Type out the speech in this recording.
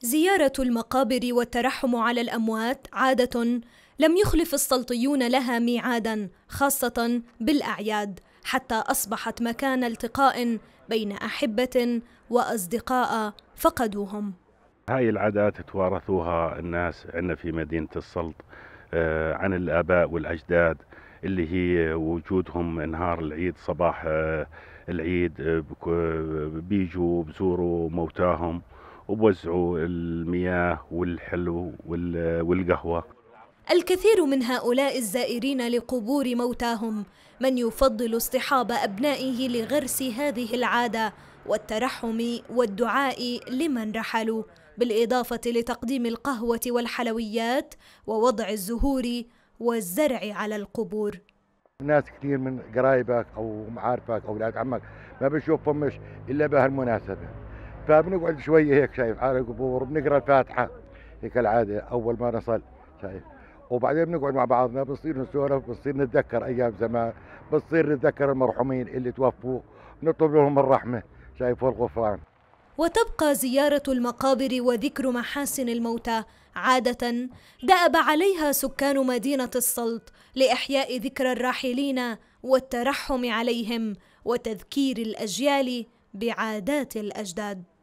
زيارة المقابر والترحم على الأموات عادة لم يخلف السلطيون لها ميعادا خاصة بالأعياد حتى أصبحت مكان التقاء بين أحبة وأصدقاء فقدوهم هاي العادات توارثوها الناس عندنا في مدينة السلط آه، عن الآباء والأجداد اللي هي وجودهم نهار العيد صباح آه، العيد آه، بيجوا بزوروا موتاهم وبوزعوا المياه والحلو والقهوة الكثير من هؤلاء الزائرين لقبور موتاهم من يفضل اصطحاب أبنائه لغرس هذه العادة والترحم والدعاء لمن رحلوا بالإضافة لتقديم القهوة والحلويات ووضع الزهور والزرع على القبور ناس كثير من قرايبك أو معارفك أو ولاد عمك ما بشوف فمش إلا بهالمناسبة فبنقعد شويه هيك شايف على القبور بنقرا الفاتحه هيك العاده اول ما نصل شايف وبعدين بنقعد مع بعضنا بنصير نسولف بنصير نتذكر ايام زمان بنصير نتذكر المرحومين اللي توفوا نطلب لهم الرحمه شايف والغفران وتبقى زيارة المقابر وذكر محاسن الموتى عادة دأب عليها سكان مدينة السلط لإحياء ذكرى الراحلين والترحم عليهم وتذكير الأجيال بعادات الأجداد